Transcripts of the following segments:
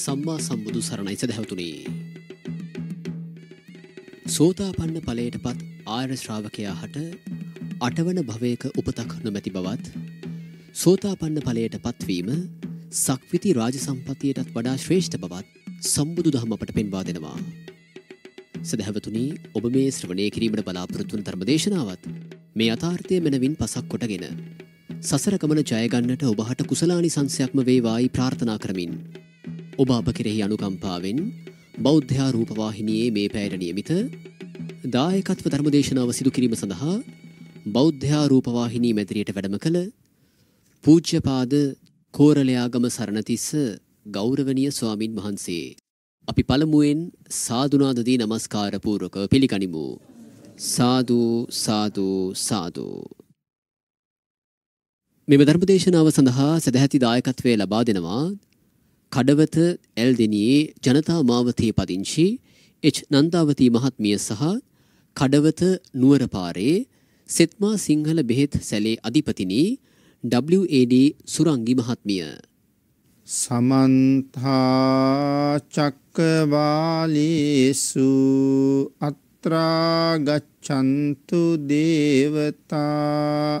සම්මා සම්බුදු සරණයි සැදැහැවතුනේ. සෝතාපන්න ඵලයට පත් ආර්ය ශ්‍රාවකයා හට අටවන භවයක උපතක් නොමැති බවත් සෝතාපන්න ඵලයට පත්වීම සක්විති රාජ සම්පතියටත් වඩා ශ්‍රේෂ්ඨ බවත් සම්බුදු දහම අපට පෙන්වා දෙනවා. සදැහැවතුනි ඔබ මේ ශ්‍රවණය කිරීමට බලාපොරොත්තුන ධර්මදේශනාවත් මේ අථාර්ථය මෙනවින් පසක් කොටගෙන සසර ගමන ජයගන්නට ඔබහට කුසලානි සංසයක්ම වේවායි ප්‍රාර්ථනා කරමින් ඔබ අප කෙරෙහි අනුකම්පාවෙන් බෞද්ධා රූපවාහිනයේ මේ පැයට නියමිත දායකත්ව ධර්මදේශනාව සිදු කිරීම සඳහා බෞද්ධා රූපවාහිනී මැදිරියට වැඩම කළ පූජ්‍යපාද කෝරළයාගම සරණතිස්ස ගෞරවනීය ස්වාමින් වහන්සේ අපි පළමුවෙන් සාදුනාද දී নমස්කාර පූර්වක පිළිගනිමු සාදු සාදු සාදු මෙම ධර්මදේශනාව සඳහා සදැහැති දායකත්වය ලබා දෙනවා කඩවත ඇල්දෙනයේ ජනතා මාවතයේ පදිංචි එච් නන්දාවතී මහත්මිය සහ කඩවත නුවරපාරේ සෙත්මා සිංහල බෙහෙත් සැලේ අධිපතිනී WAD සුරංගි මහත්මිය. සමන්තා චක්කවාලේසු අත්‍රාගච්ඡන්තු දේවතා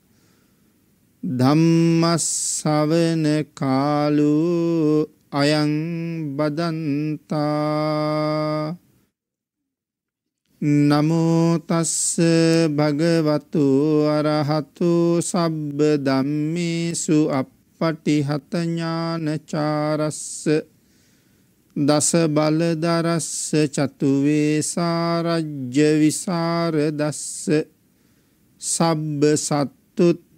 ධම්මස්සවන කාලු අයං බදන්තා නමෝ තස්ස භගවතු අරහතු සබ්බ ධම්මේසු අප්පටිහත ඥානචාරස්ස දස බල දරස්ස චතු වේසාරජ්‍ය විසර දස්ස සබ්බ සත්තුත්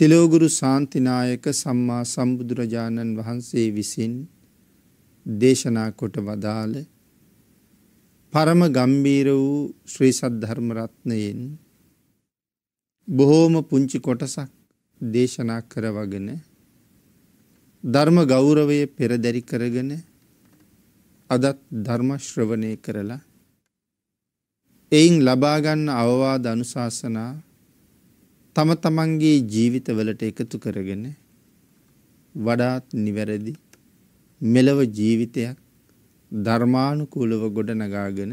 තිලෝගුරු සාන්තිනායක සම්මා සම්බුදුරජාණන් වහන්සේ විසින් දේශනා කොට වදාළ පරම ගම්බීර වූ ශ්‍රී සද්ධර්ම රත්නයෙන් බොහෝම පුංචි කොටසක් දේශනා කරවගෙන ධර්ම ගෞරවය පෙරදැරි කරගෙන අදත් ධර්ම ශ්‍රවණය කරලා එයින් ලබා ගන්න අවවාද අනුශාසනා තම තමන්ගේ ජීවිතවලට එකතු කරගෙන වඩාත් නිවැරදි මෙලව ජීවිතයක් ධර්මානුකූලව ගොඩනගාගෙන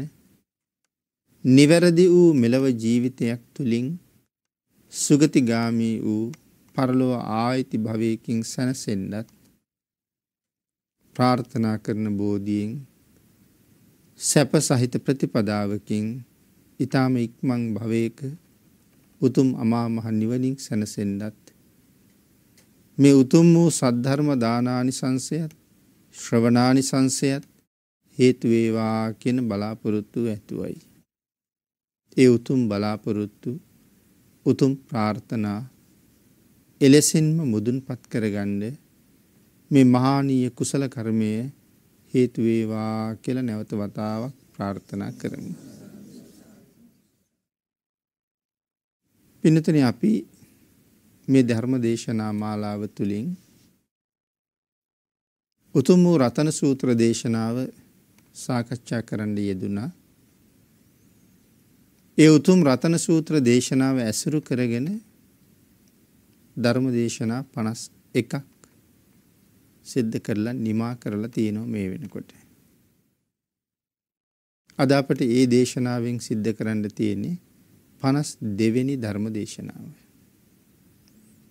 නිවැරදි වූ මෙලව ජීවිතයක් තුළින් සුගතිගාමී වූ පරලොව ආයිති භවයකින් සැනසෙන්නත් ප්‍රාර්ථනා කරන බෝධීන් සැප සහිත ප්‍රතිපදාවකින් ඊටාම ඉක්මන් භවයක උතුම් අමාමහ නිවනින් සැනසෙන්නත්. මේ උතුම් වූ සද්ධර්ම දානානි සංසයත් ශ්‍රවනානි සංසයත් හේතුවේවා කියන බලාපොරොත්තු ඇතුවයි. ඒ උතුම් බලාපොරොත්තු උතුම් ප්‍රාර්ථනා එලෙසින්ම මුදුන් පත් කරගණ්ඩ මේ මහානීය කුසල කර්මය හේතුවේවා කියල නැවත වතාවක් ප්‍රාර්ථනා කරමු. පින්නතන අපි මේ ධර්ම දේශනා මාලාව තුළින් උතුම් වූ රතන සූත්‍ර දේශනාව සාකච්ඡා කරන්න යෙදුනා. ඒ උතුම් රතන සූත්‍ර දේශනාව ඇසුරු කරගෙන ධර්ම දේශනා 51ක් සිද්ධ කරලා නිමා කරලා තියෙනවා මේ වෙනකොට. අද අපට ඒ දේශනාවෙන් සිද්ධ කරන්න තියෙන්නේ පනස් දෙවෙනි ධර්ම දේශනාව.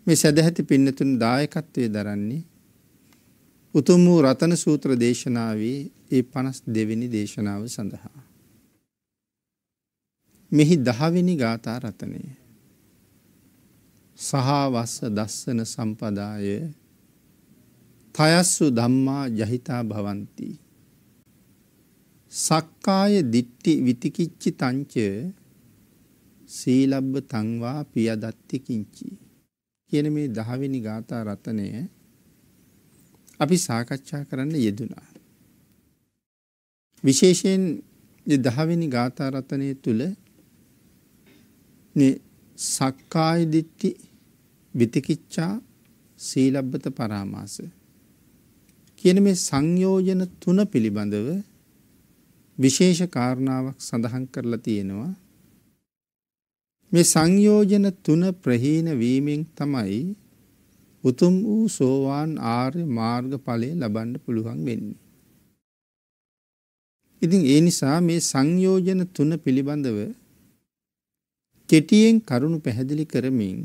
මේ සැදැහැති පින්නතුන් දායකත්වය දරන්නේ උතුම් වූ රතන සූත්‍ර දේශනාවේ ඒ පනස් දෙවෙනි දේශනාව සඳහා. මෙහි දහවෙනි ගාථා රතනය. සහාවස්ස දස්සන සම්පදාය තයස්සු ධම්මා ජහිතා භවන්ති. සක්කාය දිට්ටි විතිකිච්චි තංචය සීලබ්බ තංවා පියදත්ති කිංචි කියන මේ දහවෙනි ගාථා රතනය අපි සාකච්ඡා කරන්න යෙදුනා. විශේෂයෙන් දහවෙනි ගාථා රතනය තුළ සක්කායදිත්ති විතිකිච්චා සීලබ්බත පරාමාස කියන මේ සංයෝජන තුන පිළිබඳව විශේෂ කාරණාවක් සඳහන් කරලා තියෙනවා මේ සංයෝජන තුන ප්‍රහීන වීමෙන් තමයි උතුම් වූ සෝවාන් ආර්ය මාර්ග ඵලය ලබන්න පුළුවන් වෙන්නේ. ඉතින් ඒ නිසා මේ සංයෝජන තුන පිළිබඳව කෙටියෙන් කරුණු පැහැදිලි කරමින්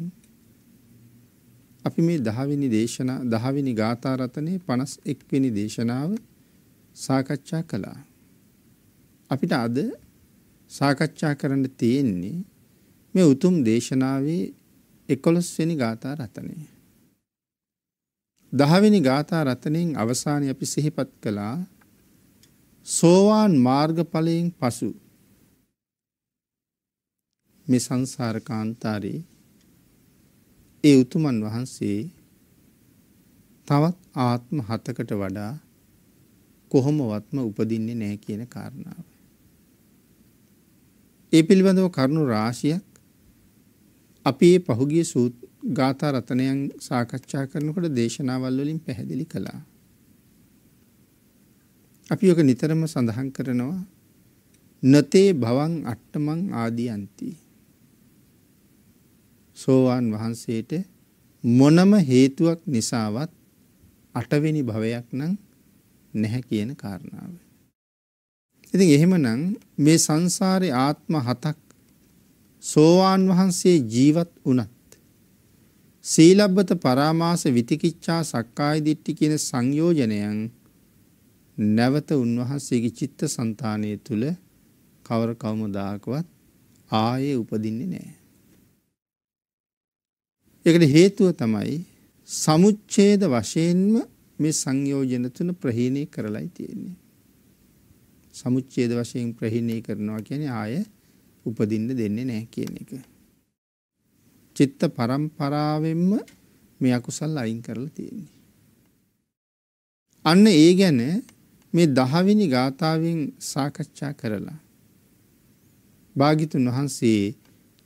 අපි මේ දහවිනි දේශනා දහවිනි ගාථාරතනය පනස් එක්වෙනි දේශනාව සාකච්ඡා කළා. අපිට අද සාකච්ඡා කරන්න තියෙන්නේ මේ උතුම් දේශනාවේ එකොළොස්වෙනි ගාථා රතනය. දහවෙනි ගාථා රතනයෙන් අවසානය අපි සිහිපත් කළා සෝවාන් මාර්ගඵලයෙන් පසු මේ සංසාර කාන්තාරයේ ඒ උතුමන් වහන්සේ තවත් ආත්ම හතකට වඩා කොහොමවත්ම උපදින්නේ නෑ කියන කාරණාව. ඒ පිළිබඳව කරුණු රාශියක් අපි මේ පහුගිය සූත් ගාථා රතනයන් සාකච්ඡා කරනකොට දේශනාවල් වලින් පැහැදිලි කළා. අපි ඔක නිතරම සඳහන් කරනවා නතේ භවං අට්ටමං ආදියන්ති. සෝවාන් වහන්සේට මොනම හේතුවක් නිසාවත් අටවෙනි භවයක් නම් නැහැ කියන කාරණාව. ඉතින් එහෙමනම් මේ සංසාරේ ආත්ම හතක් සෝවාන් වහන්සේ ජීවත් වුණත් සීලබ්බත පරාමාස විතිකිච්ඡා සක්කාය දිට්ඨි කියන සංයෝජනයන් නැවත උන්වහන්සේගේ චිත්ත સંතානය තුල කවර කවමදාකවත් ආයේ උපදින්නේ නැහැ. ඒකට හේතුව තමයි සමුච්ඡේද වශයෙන්ම මේ සංයෝජන තුන ප්‍රහීණය කරලයි තියෙන්නේ. සමුච්ඡේද වශයෙන් ප්‍රහීණය කරනවා කියන්නේ ආයේ උපදින්න දෙන්නේ නැහැ කියන එක. චිත්ත පරම්පරාවෙන්ම මේ අකුසල් අයින් කරලා තියෙන්නේ. අන්න ඒ ගැන මේ දහවිනි ගාථාවෙන් සාකච්ඡා කරලා භාගිතුන් වහන්සේ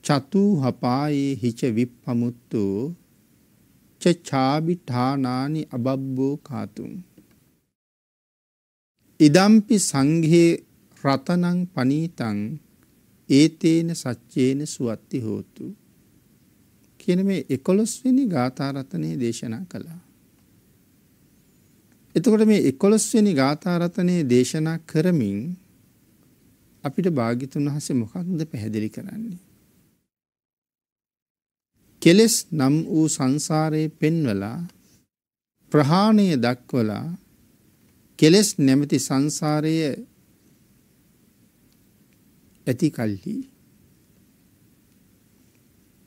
චතුහපායේ හිච විප්පමුත්තු චාබි ඨානානි අබබ්බෝ කාතුම් ඉදම්පි සංඝේ රතනං පනීතං ඒතේන සච්චේන සුවත්ති හෝතු කියන මේ එකොළොස්වෙනි ගාථාරතනය දේශනා කළා. එතකොට මේ එකොළොස්වෙනි ගාථාරතනය දේශනා කරමින් අපිට භාගිතුන් වහසේ මොකක්ද පැහැදිලි කරන්නේ. කෙලෙස් නම් වූ සංසාරයේ පෙන්වලා ප්‍රහාණය දක්වලා කෙලෙස් නැමැති සංසාරයේ ඇති කල්හි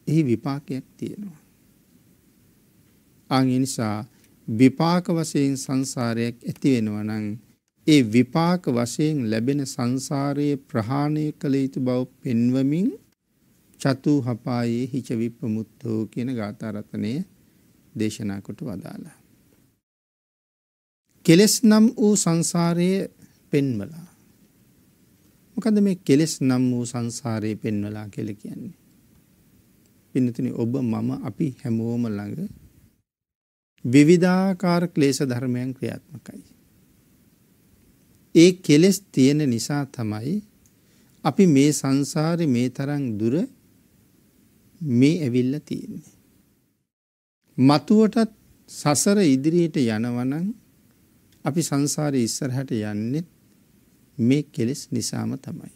එහි විපාකයක් තියෙනවා. අං නිසා විපාක වශයෙන් සංසාරයක් ඇති වෙනවා නම් ඒ විපාක වශයෙන් ලැබෙන සංසාරයේ ප්‍රහාණය කළ යුතු බව පෙන්වමින් චතු හපායේ හිච විප්පමුත්තෝ කියන ගාථා රත්නය දේශනා කොට වදාලා. කෙලස් නම් වූ සංසාරයේ පෙන්වලා මොකද මේ කෙලෙස් නම් වූ සංසාරයේ පෙන්වලා කියලා කියන්නේ. පින්නතුනි ඔබ මම අපි හැමෝම ළඟ විවිධාකාර ක්ලේශ ධර්මයන් ක්‍රියාත්මකයි. ඒ කෙලෙස් තියෙන නිසා තමයි අපි මේ සංසාරේ මේ තරම් දුර මේ ඇවිල්ලා තියෙන්නේ. මතුවටත් සසර ඉදිරියට යනවනම් අපි සංසාරේ ඉස්සරහට යන්නේ මේ කෙලෙස් නිසාම තමයි.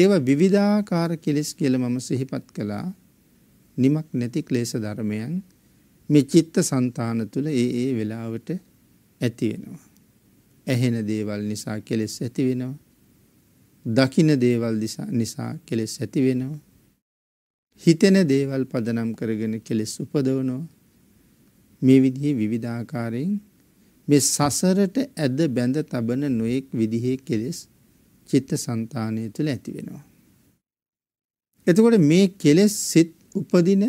ඒවා විවිධාකාර කෙලෙස් කියල මම සිහිපත් කළා නිමක් නැති ක්ලේස ධර්මයන් මේ චිත්ත සන්තාන තුළ ඒ ඒ වෙලාවට ඇතිවෙනවා. ඇහෙන දේවල් නිසා කෙලෙස් ඇතිවෙනවා. දකින දේවල් නිසා කෙලෙස් ඇතිවෙනවා. හිතෙන දේවල් පදනම් කරගෙන කෙලෙස් උපදවනවා. මේ විදිහේ විවිධාකාරයෙන් මේ සසරට ඇද බැඳ තබන නොයෙක් විදිහේ කෙලෙස් චිත්ත සන්තානය තුළ ඇති වෙනවා. එතකොට මේ කෙලෙස් සිත් උපදින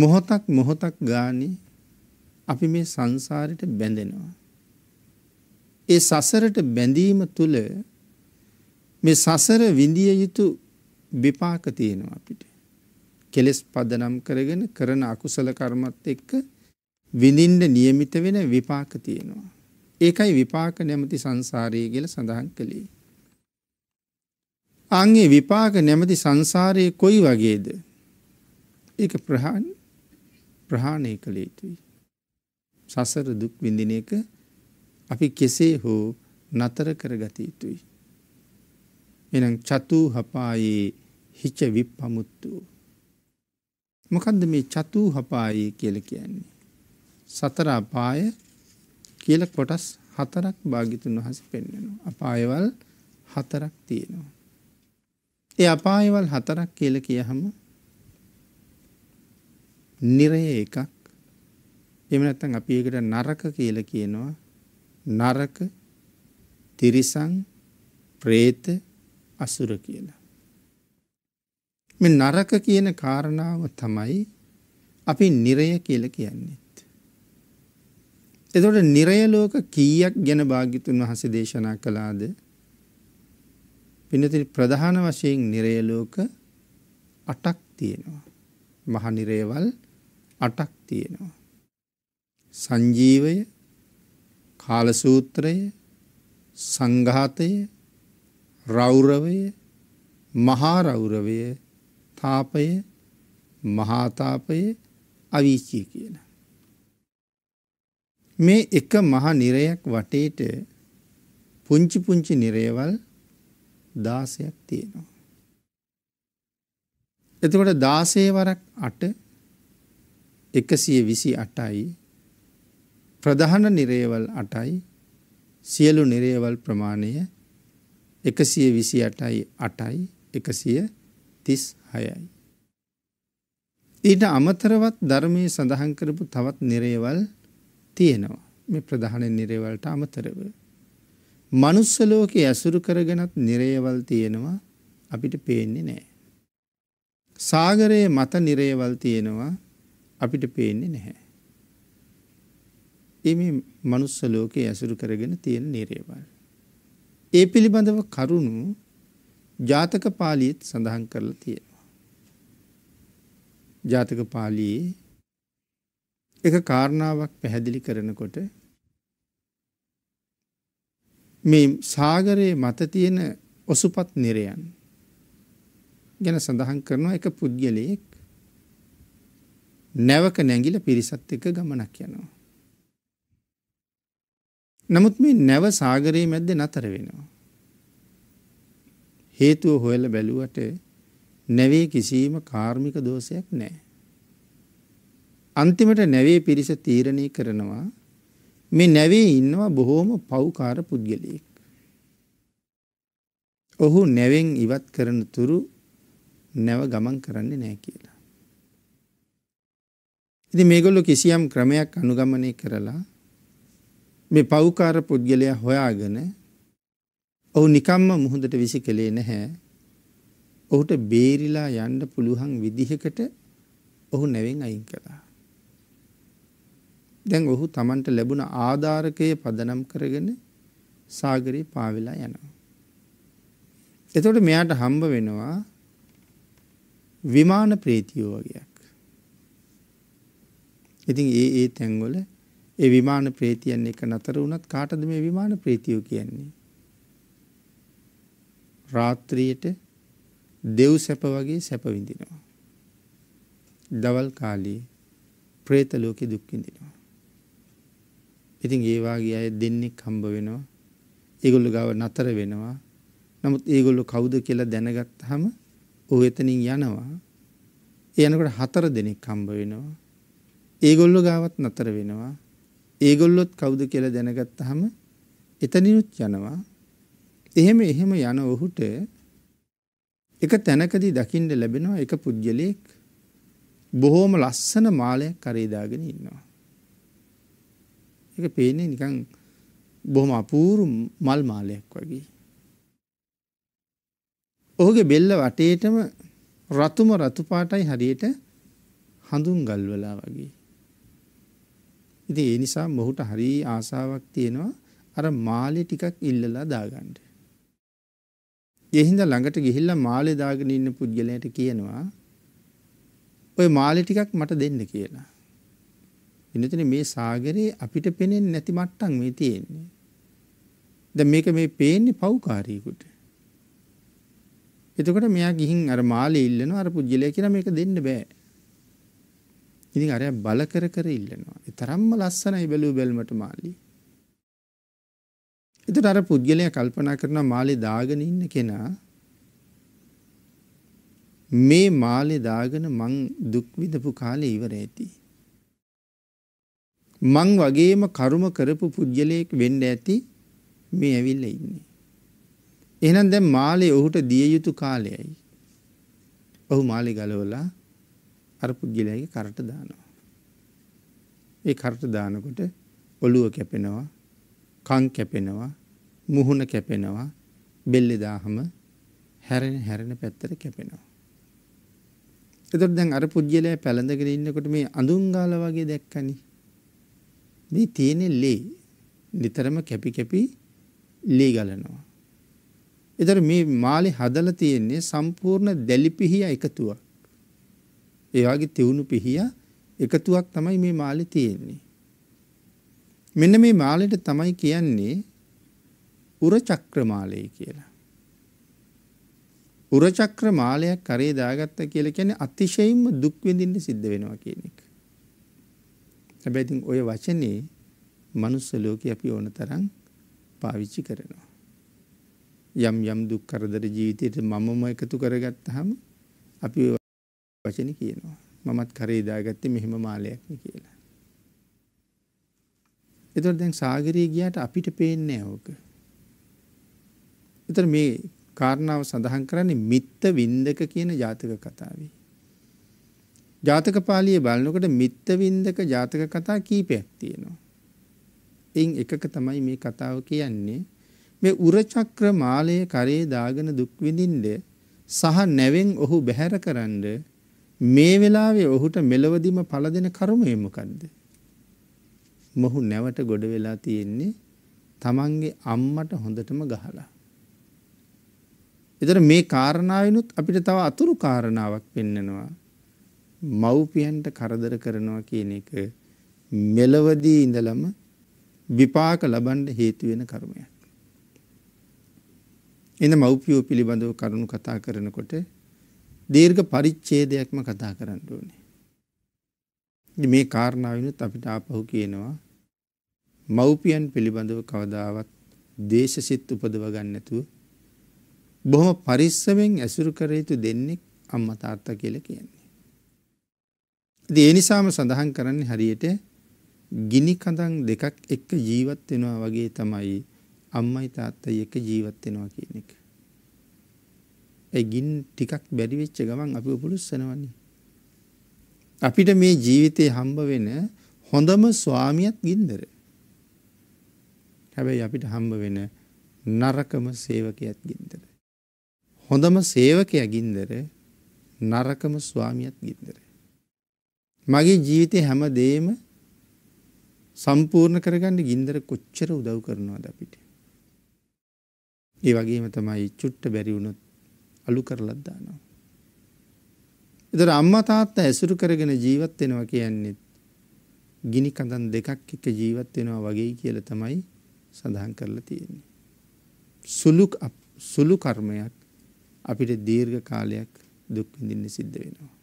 මොහොතක් මොහොතක් ගානේ අපි මේ සංසාරයට බැඳෙනවා. ඒ සසරට බැඳීම තුළ මේ සසර විඳිය යුතු විපාක තියෙනවා අපිට. කෙලෙස් පදනම් කරගෙන කරන අකුසල කර්මත් එක්ක විඳින්ඩ නියමිත වෙන විපාක තියෙනවා. ඒකයි විපාක නැමති සංසාරයේ කියල සඳහන් කළේ. අංගේ විපාක නැමති සංසාරයේ කොයි වගේද. එක ප්‍රහාණ ප්‍රහාණය කළ යුතුයි. සසර දුක් විඳින එක අපි කෙසේ හෝ නතර කරගත යුතුයි. එනම් චතුූ හපායේ හිච විප් පමුත්තුූ. මොකන්ද මේ චතුූ හපායේ කියල කියන්නේ. සතර අපාය කියල කොටස් හතරක් භාගිතුන් වහස පෙන්වෙනවා. අපායවල් හතරක් තියෙනවා. ඒ අපායවල් හතරක් කියල කියහම නිරය එකක් එමනැත්තන් අපි එකට නරක කියල කියනවා නරක තිරිසං ප්‍රේත අසුර කියලා. මෙ නරක කියන කාරණාව තමයි අපි නිරය කියල කියන්නේ. එතකොට නිරය ලෝක කීයක් ගැන භාග්‍යතුන් වහන්සේ දේශනා කළාද? පින්නතින් ප්‍රධාන වශයෙන් නිරය ලෝක 8ක් තියෙනවා. මහ නිරේවල් 8ක් තියෙනවා. සංජීවය, කාලසූත්‍රය, සංඝාතය, රෞරවය, මහා රෞරවය, තාපය, මහා තාපය, අවීචිය කියලා. මේ එක මහ නිරයක් වටේට පුංචි පුංචි නිරේවල් දාසයක් තියෙනවා. එතකොට දාසේවරක් අට එකසිය විසි අටයි ප්‍රධාන නිරේවල් අටයි සියලු නිරේවල් ප්‍රමාණය එකසිය විසි අටයි අටයි එකසිය තිස් හයයි. ඊට අමතරවත් ධර්මය සඳහන් කරපු තවත් නිරේවල් තියෙනවා මේ ප්‍රධාන නිරේවලට අමතරව. මනුස්ස ලෝකේ ඇසුරු කරගෙනත් නිරේවල් තියෙනවා අපිට පේන්නේ නැහැ. සාගරයේ මත නිරේවල් තියෙනවා අපිට පේන්නේ නැහැ. ඒ මේ මනුස්ස ලෝකේ ඇසුරු කරගෙන තියෙන නිරේවල්. ඒ පිළිබඳව කරුණු ජාතක පාලියත් සඳහන් කරලා තියෙනවා. ජාතක පාලියේ එක කාරණාවක් පැහැදිලි කරනකොට මේ සාගරයේ මත තියෙන ඔසුපත් නිරයන් ගැන සඳහන් කරනවා එක පුද්ගලයෙක් නැවක නැගිල පිරිසත් එක ගමනක් යනවා. නමුත් මේ නැව සාගරයේ මැද්ද නතර වෙනවා. හේතුව හොයල බැලුවට නැවේ කිසිීම කාර්මික දෝෂයක් නෑ. අන්තිමට නැවේ පිරිස තීරණය කරනවා මේ නැවේ ඉන්නවා බොහෝම පව්කාර පුද්ගලයෙක්. ඔහු නැවෙන් ඉවත් කරන තුරු නැව ගමන් කරන්නේ නෑ කියලා. ඉති මේගොල්ලු කිසියම් ක්‍රමයක් අනුගමනය කරලා මේ පව්කාර පුද්ගලයා හොයාගෙන ඔහු නිකම්ම මුහුදට විසි කළේ නැහැ ඔහුට බේරිලා යන්න පුළුවන් විදිහකට ඔහු නැවෙන් අයින් කළා. දැන් ඔහු Tamanට ලැබුණ ආධාරකයේ පදනම් කරගෙන සාගරේ පාවෙලා යනවා. එතකොට මෙයාට හම්බ වෙනවා විමාන ප්‍රේතියෝ වගේක්. ඉතින් ඒ ඒ තැන්වල ඒ විමාන ප්‍රේතියන් එක නතර වුණත් කාටද මේ විමාන ප්‍රේතියෝ කියන්නේ? රාත්‍රියට දෙව් සැප වගේ සැප විඳිනවා. දවල් කාලේ പ്രേත ලෝකේ දුක් විඳිනවා. ඉතින් ඒ වාගේ අය දෙන්නෙක් හම්බ වෙනවා. ඒගොල්ලෝ ගාව නතර වෙනවා. නමුත් ඒගොල්ලෝ කවුද කියලා දැනගත්තාම ਉਹ එතනින් යනවා. ඒ යනකොට හතර දෙනෙක් හම්බ වෙනවා. ඒගොල්ලෝ ගාවත් නතර වෙනවා. ඒගොල්ලොත් කවුද කියලා දැනගත්තාම එතනිනුත් යනවා. එහෙම එහෙම යන ඔහුට එක තැනකදී දකින්න ලැබෙනවා එක පුජ්‍යලයක් බොහෝම ලස්සන මාලයක් කරේ දාගෙන ඉන්නවා. ඒක පේන්නේ නිකං බොහොම අපූරු මල් මාලයක් වගේ. ඔහුගේ බෙල්ල වටේටම රතුම රතුපාටයි හරියට හඳුන් ගල්වලා වගේ. ඉතින් ඒ නිසා මොහුට හරි ආසාවක් තියෙනවා අර මාලේ ටිකක් ඉල්ලලා දාගන්න. ඒ හින්දා ළඟට ගිහිල්ලා මාලේ දාගෙන ඉන්න පුද්ගලයාට කියනවා ඔය මාලේ ටිකක් මට දෙන්න කියලා. වෙනතන මේ සාගරයේ අපිට පෙනෙන් නැති මට්ටන් මේ තියෙන්නේ. ද මේක මේ පේන්නේ පව්කාරීකුට. එතකොට මෙයා ගිහින් අර මාලේ ඉල්ලනවා අර පුජ්‍යලය කියලා මේක දෙන්න බෑ. ඉතින් අරයා බල කර කර ඉල්ලනවා. ඒ තරම්ම ලස්සනයි බැලූ බැල්මට මාළි. එතකොට අර පුජ්‍යලය කල්පනා කරනවා මාළේ දාගෙන ඉන්න කෙනා මේ මාළේ දාගෙන මං දුක් විඳපු කාලේ ඉවර ඇති. මං වගේම කරුම කරපු පුද්ගලයෙක් වෙන්න ඇති මේ ඇවිල්ල ඉන්නේ. එහෙනම් දැන් මාලේ ඔහුට දිය යුතු කාලයයි. ඔහු මාලේ ගලවලා අර පුද්ගලයාගේ කරට දානවා. ඒ කරට දානකොට ඔළුව කැපෙනවා, කන් කැපෙනවා, මුහුණ කැපෙනවා, බෙල්ලේ දාහම හැරෙන හැරෙන පැත්තට කැපෙනවා. එතකොට දැන් අර පුද්ගලයා පැලඳගෙන ඉන්නකොට මේ අඳුන් ගාලා වගේ දැක්කනේ දී තියෙන ලේ නිතරම කැපි කැපි ලේ ගලනවා. එතර මේ මාලේ හදලා තියෙන්නේ සම්පූර්ණ දැලි පිහිය එකතුවක්. ඒ වගේ තියුණු පිහිය එකතුවක් තමයි මේ මාලේ තියෙන්නේ. මෙන්න මේ මාලෙට තමයි කියන්නේ උර චක්‍ර මාලය කියලා. උර චක්‍ර මාලයක් කරේ දාගත්ත කියලා කියන්නේ අතිශයින්ම දුක් විඳින්න සිද්ධ වෙනවා කියන එක. හැබැයිතින් ඔය වචනේ මනුස්ස ලෝකෙ අපි ඕන තරම් පාවිච්චි කරනවා. යම් යම් දුක් කරදර ජීවිතයට මමම එකතු කරගත්තහම අපි වචන කියනවා. මමත් කරේ දාගත්තේ මෙහෙම මාලයක්ම කියලා. එතකොට දැන් සාගරේ ගියාට අපිට පේන්නේ ඕක. එතන මේ කාරණාව සඳහන් කරන්නේ මිත්ත වින්දක කියන ජාතක කතාවේ. ජාතක පාලිය බලනකොට මිත්තවින්දක ජාතක කතා කීපයක් තියෙනවා. එයින් එකක තමයි මේ කතාව කියන්නේ මේ උරචක්‍ර මාලය කරේ දාගෙන දුක් විඳින්න සහ නැවෙන් ඔහු බැහැර කරන්න මේ වෙලාවේ ඔහුට මෙලවදීම පළ දෙන කර්මය මොකද්ද? මොහු නැවට ගොඩ වෙලා තියෙන්නේ තමන්ගේ අම්මට හොඳටම ගහලා. එතන මේ කාරණාවිනුත් අපිට තව අතුරු කාරණාවක් පෙන්නනවා. මව්පියන්ට කරදර කරනවා කියන එක මෙලවදී ඉඳලම විපාක ලබන්න හේතු වෙන කර්මයක්. එන මව්පියෝ පිළිබඳව කරුණු කතා කරනකොට දීර්ඝ පරිච්ඡේදයක්ම කතා කරන්න ඕනේ. මේ කාරණාවිනුත් අපිට ආපහු කියනවා මව්පියන් පිළිබඳව කවදාවත් දේශසිත උපදව ගන්න නැතුව බොහොම පරිස්සමෙන් ඇසුරු කර යුතු දෙන්නේ අම්මා තාත්තා කියලා කියන්නේ. ඒ නිසාම සඳහන් කරන්නේ හරියට ගිනි කඳන් දෙකක් එක්ක ජීවත් වෙනවා වගේ තමයි අම්මයි තාත්තයි එක්ක ජීවත් වෙනවා කියන එක. ඒ ගින් ටිකක් බැරි වෙච්ච ගමන් අපිව පුළුස්සනවනේ. අපිට මේ ජීවිතේ හම්බ වෙන හොඳම ස්වාමියත් ගින්දර. හැබැයි අපිට හම්බ වෙන නරකම සේවකයත් ගින්දර. හොඳම සේවකයා ගින්දර නරකම ස්වාමියත් ගින්දර. මගේ ජීවිතේ හැම දෙයක්ම සම්පූර්ණ කරගන්න ගින්දර කොච්චර උදව් කරනවද අපිට. ඒ වගේම තමයි චුට්ට බැරි වුණොත් අලු කරලත් දානවා. ඒතර අම්මා තාත්තා ඇසුරු කරගෙන ජීවත් වෙනවා කියන්නේ ගිනි කඳන් දෙකක් එක්ක ජීවත් වෙනවා වගේ කියලා තමයි සඳහන් කරලා තියෙන්නේ. සුළු සුළු කර්මයක් අපිට දීර්ඝ කාලයක් දුක් විඳින්න සිද්ධ වෙනවා.